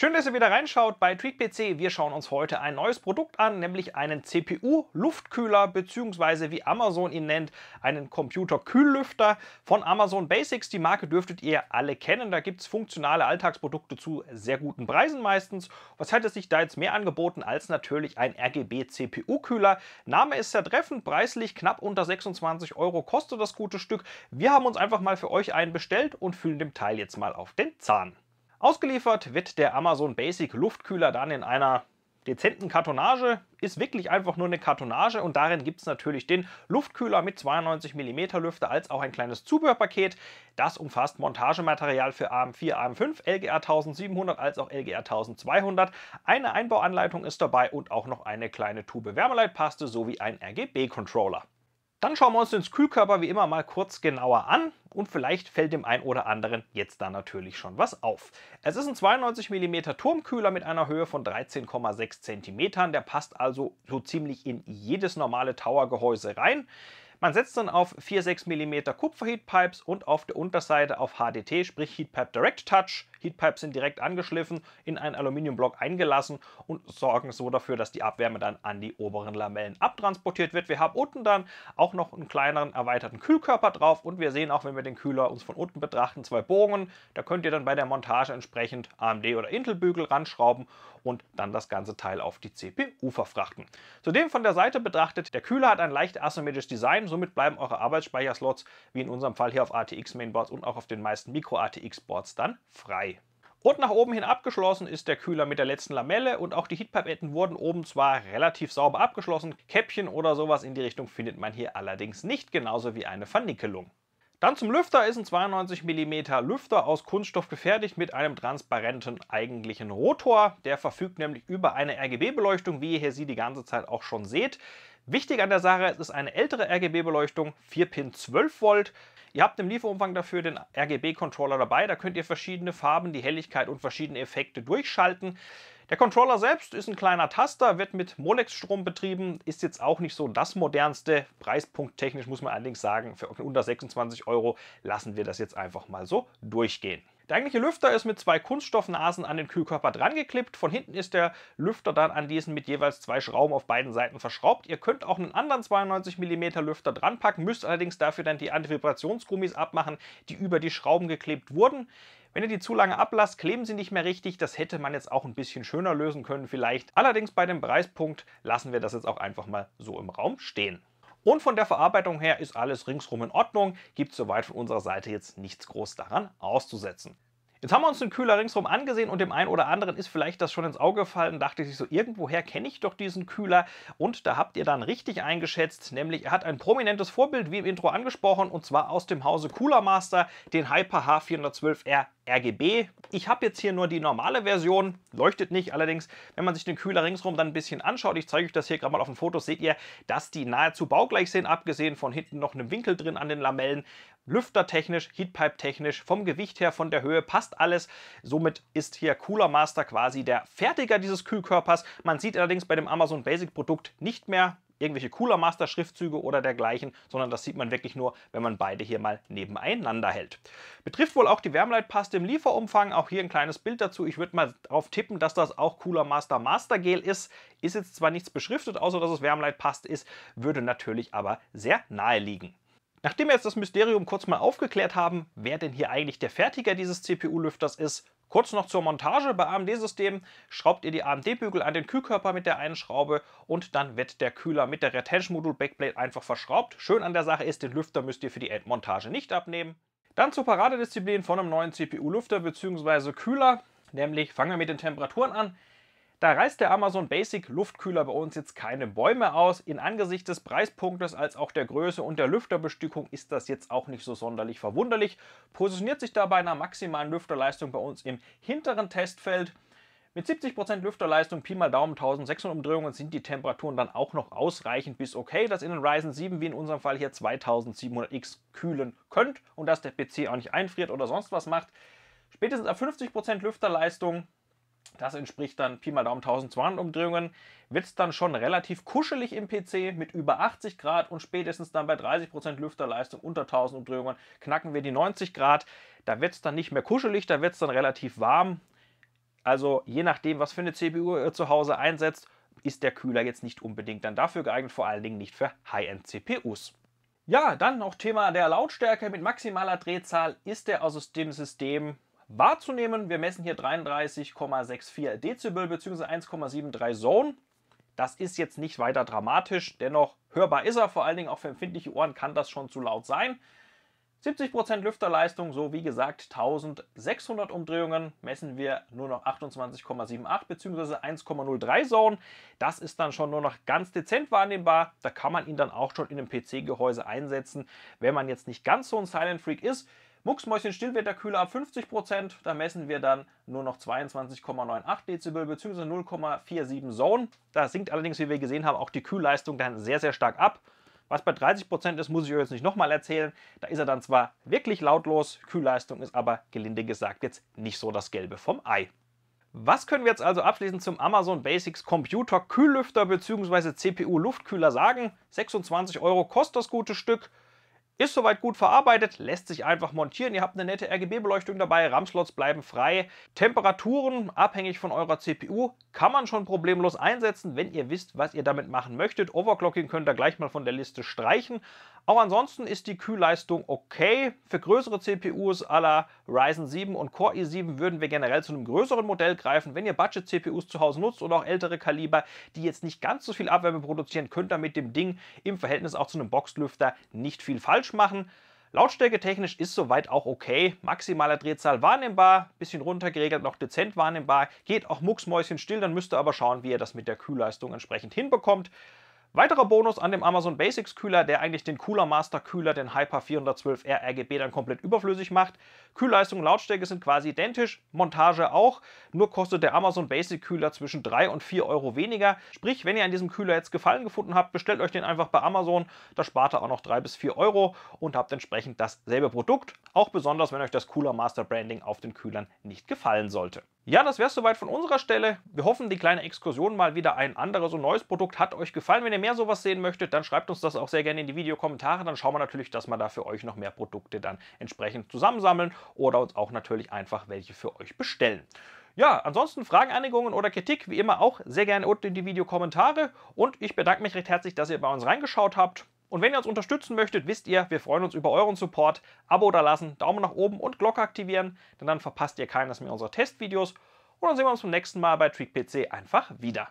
Schön, dass ihr wieder reinschaut bei TweakPC. Wir schauen uns heute ein neues Produkt an, nämlich einen CPU-Luftkühler bzw. wie Amazon ihn nennt, einen Computerkühllüfter von Amazon Basics. Die Marke dürftet ihr alle kennen. Da gibt es funktionale Alltagsprodukte zu sehr guten Preisen meistens. Was hätte sich da jetzt mehr angeboten als natürlich ein RGB-CPU-Kühler? Name ist ja treffend, preislich knapp unter 26 Euro kostet das gute Stück. Wir haben uns einfach mal für euch einen bestellt und fühlen dem Teil jetzt mal auf den Zahn. Ausgeliefert wird der Amazon Basic Luftkühler dann in einer dezenten Kartonage, ist wirklich einfach nur eine Kartonage und darin gibt es natürlich den Luftkühler mit 92 mm Lüfter als auch ein kleines Zubehörpaket. Das umfasst Montagematerial für AM4, AM5, LGR 1700 als auch LGR 1200. Eine Einbauanleitung ist dabei und auch noch eine kleine Tube Wärmeleitpaste sowie ein RGB-Controller. Dann schauen wir uns den Kühlkörper wie immer mal kurz genauer an und vielleicht fällt dem ein oder anderen jetzt da natürlich schon was auf. Es ist ein 92 mm Turmkühler mit einer Höhe von 13,6 cm, der passt also so ziemlich in jedes normale Tower-Gehäuse rein. Man setzt dann auf 4-6 mm Kupfer-Heatpipes und auf der Unterseite auf HDT, sprich Heatpipe Direct Touch, Heatpipes sind direkt angeschliffen, in einen Aluminiumblock eingelassen und sorgen so dafür, dass die Abwärme dann an die oberen Lamellen abtransportiert wird. Wir haben unten dann auch noch einen kleineren erweiterten Kühlkörper drauf und wir sehen auch, wenn wir den Kühler uns von unten betrachten, zwei Bohrungen. Da könnt ihr dann bei der Montage entsprechend AMD oder Intel Bügel ranschrauben und dann das ganze Teil auf die CPU verfrachten. Zudem von der Seite betrachtet, der Kühler hat ein leicht asymmetrisches Design, somit bleiben eure Arbeitsspeicherslots, wie in unserem Fall hier auf ATX Mainboards und auch auf den meisten Micro ATX Boards dann frei. Und nach oben hin abgeschlossen ist der Kühler mit der letzten Lamelle und auch die Heatpipetten wurden oben zwar relativ sauber abgeschlossen, Käppchen oder sowas in die Richtung findet man hier allerdings nicht, genauso wie eine Vernickelung. Dann zum Lüfter ist ein 92 mm Lüfter aus Kunststoff gefertigt mit einem transparenten eigentlichen Rotor. Der verfügt nämlich über eine RGB-Beleuchtung, wie ihr hier sie die ganze Zeit auch schon seht. Wichtig an der Sache, es ist eine ältere RGB-Beleuchtung, 4-Pin 12 Volt. Ihr habt im Lieferumfang dafür den RGB-Controller dabei. Da könnt ihr verschiedene Farben, die Helligkeit und verschiedene Effekte durchschalten. Der Controller selbst ist ein kleiner Taster, wird mit Molex-Strom betrieben, ist jetzt auch nicht so das modernste. Preispunkttechnisch muss man allerdings sagen, für unter 26 Euro lassen wir das jetzt einfach mal so durchgehen. Der eigentliche Lüfter ist mit zwei Kunststoffnasen an den Kühlkörper drangeklebt. Von hinten ist der Lüfter dann an diesen mit jeweils zwei Schrauben auf beiden Seiten verschraubt. Ihr könnt auch einen anderen 92 mm Lüfter dranpacken, müsst allerdings dafür dann die Antivibrationsgummis abmachen, die über die Schrauben geklebt wurden. Wenn ihr die zu lange ablasst, kleben sie nicht mehr richtig. Das hätte man jetzt auch ein bisschen schöner lösen können vielleicht. Allerdings bei dem Preispunkt lassen wir das jetzt auch einfach mal so im Raum stehen. Und von der Verarbeitung her ist alles ringsrum in Ordnung, gibt soweit von unserer Seite jetzt nichts groß daran auszusetzen. Jetzt haben wir uns den Kühler ringsherum angesehen und dem einen oder anderen ist vielleicht das schon ins Auge gefallen, dachte sich so, irgendwoher kenne ich doch diesen Kühler und da habt ihr dann richtig eingeschätzt, nämlich er hat ein prominentes Vorbild, wie im Intro angesprochen, und zwar aus dem Hause Cooler Master, den Hyper H412R RGB. Ich habe jetzt hier nur die normale Version, leuchtet nicht, allerdings, wenn man sich den Kühler ringsherum dann ein bisschen anschaut, ich zeige euch das hier gerade mal auf dem Foto, seht ihr, dass die nahezu baugleich sind, abgesehen von hinten noch einem Winkel drin an den Lamellen, lüftertechnisch, Heatpipe-technisch, vom Gewicht her, von der Höhe, passt alles. Somit ist hier Cooler Master quasi der Fertiger dieses Kühlkörpers. Man sieht allerdings bei dem Amazon Basic Produkt nicht mehr irgendwelche Cooler Master Schriftzüge oder dergleichen, sondern das sieht man wirklich nur, wenn man beide hier mal nebeneinander hält. Betrifft wohl auch die Wärmeleitpaste im Lieferumfang, auch hier ein kleines Bild dazu. Ich würde mal darauf tippen, dass das auch Cooler Master Master Gel ist. Ist jetzt zwar nichts beschriftet, außer dass es Wärmeleitpaste ist, würde natürlich aber sehr nahe liegen. Nachdem wir jetzt das Mysterium kurz mal aufgeklärt haben, wer denn hier eigentlich der Fertiger dieses CPU-Lüfters ist, kurz noch zur Montage bei AMD-Systemen, schraubt ihr die AMD-Bügel an den Kühlkörper mit der einen Schraube und dann wird der Kühler mit der Retention-Modul-Backplate einfach verschraubt. Schön an der Sache ist, den Lüfter müsst ihr für die Endmontage nicht abnehmen. Dann zur Paradedisziplin von einem neuen CPU-Lüfter bzw. Kühler, nämlich fangen wir mit den Temperaturen an. Da reißt der Amazon Basic Luftkühler bei uns jetzt keine Bäume aus. In Angesicht des Preispunktes als auch der Größe und der Lüfterbestückung ist das jetzt auch nicht so sonderlich verwunderlich. Positioniert sich dabei einer maximalen Lüfterleistung bei uns im hinteren Testfeld. Mit 70% Lüfterleistung, Pi mal Daumen, 1600 Umdrehungen sind die Temperaturen dann auch noch ausreichend bis okay, dass in den Ryzen 7 wie in unserem Fall hier 2700X kühlen könnt und dass der PC auch nicht einfriert oder sonst was macht. Spätestens ab 50% Lüfterleistung das entspricht dann Pi mal Daumen 1200 Umdrehungen. Wird es dann schon relativ kuschelig im PC mit über 80 Grad und spätestens dann bei 30% Lüfterleistung unter 1000 Umdrehungen knacken wir die 90 Grad. Da wird es dann nicht mehr kuschelig, da wird es dann relativ warm. Also je nachdem, was für eine CPU ihr zu Hause einsetzt, ist der Kühler jetzt nicht unbedingt dann dafür geeignet, vor allen Dingen nicht für High-End-CPUs. Ja, dann noch Thema der Lautstärke. Mit maximaler Drehzahl ist der aus dem System wahrzunehmen. Wir messen hier 33,64 Dezibel bzw. 1,73 Zone. Das ist jetzt nicht weiter dramatisch, dennoch hörbar ist er, vor allen Dingen auch für empfindliche Ohren kann das schon zu laut sein. 70% Lüfterleistung, so wie gesagt 1600 Umdrehungen, messen wir nur noch 28,78 bzw. 1,03 Zone. Das ist dann schon nur noch ganz dezent wahrnehmbar. Da kann man ihn dann auch schon in einem PC-Gehäuse einsetzen, wenn man jetzt nicht ganz so ein Silent Freak ist. Mucksmäuschen Stillwetterkühler ab 50%, da messen wir dann nur noch 22,98 Dezibel bzw. 0,47 Zone. Da sinkt allerdings, wie wir gesehen haben, auch die Kühlleistung dann sehr, sehr stark ab. Was bei 30% ist, muss ich euch jetzt nicht nochmal erzählen. Da ist er dann zwar wirklich lautlos, Kühlleistung ist aber gelinde gesagt jetzt nicht so das Gelbe vom Ei. Was können wir jetzt also abschließend zum Amazon Basics Computer Kühllüfter bzw. CPU Luftkühler sagen? 26 Euro kostet das gute Stück. Ist soweit gut verarbeitet, lässt sich einfach montieren. Ihr habt eine nette RGB-Beleuchtung dabei, RAM-Slots bleiben frei. Temperaturen, abhängig von eurer CPU, kann man schon problemlos einsetzen, wenn ihr wisst, was ihr damit machen möchtet. Overclocking könnt ihr gleich mal von der Liste streichen. Auch ansonsten ist die Kühlleistung okay. Für größere CPUs aller Ryzen 7 und Core i7 würden wir generell zu einem größeren Modell greifen. Wenn ihr Budget-CPUs zu Hause nutzt oder auch ältere Kaliber, die jetzt nicht ganz so viel Abwärme produzieren, könnt ihr mit dem Ding im Verhältnis auch zu einem Boxlüfter nicht viel falsch machen. Lautstärke technisch ist soweit auch okay. Maximaler Drehzahl wahrnehmbar, bisschen runtergeregelt, noch dezent wahrnehmbar. Geht auch mucksmäuschen still, dann müsst ihr aber schauen, wie ihr das mit der Kühlleistung entsprechend hinbekommt. Weiterer Bonus an dem Amazon Basics Kühler, der eigentlich den Cooler Master Kühler, den Hyper 412R RGB, dann komplett überflüssig macht. Kühlleistung und Lautstärke sind quasi identisch, Montage auch, nur kostet der Amazon Basic Kühler zwischen 3 und 4 Euro weniger. Sprich, wenn ihr an diesem Kühler jetzt Gefallen gefunden habt, bestellt euch den einfach bei Amazon, da spart ihr auch noch 3 bis 4 Euro und habt entsprechend dasselbe Produkt. Auch besonders, wenn euch das Cooler Master Branding auf den Kühlern nicht gefallen sollte. Ja, das wäre es soweit von unserer Stelle. Wir hoffen, die kleine Exkursion mal wieder ein anderes und neues Produkt hat euch gefallen. Wenn ihr mehr sowas sehen möchtet, dann schreibt uns das auch sehr gerne in die Videokommentare. Dann schauen wir natürlich, dass wir da für euch noch mehr Produkte dann entsprechend zusammensammeln oder uns auch natürlich einfach welche für euch bestellen. Ja, ansonsten Fragen, Anregungen oder Kritik, wie immer auch sehr gerne unten in die Videokommentare. Und ich bedanke mich recht herzlich, dass ihr bei uns reingeschaut habt. Und wenn ihr uns unterstützen möchtet, wisst ihr, wir freuen uns über euren Support. Abo da lassen, Daumen nach oben und Glocke aktivieren, denn dann verpasst ihr keines mehr unserer Testvideos. Und dann sehen wir uns beim nächsten Mal bei TweakPC einfach wieder.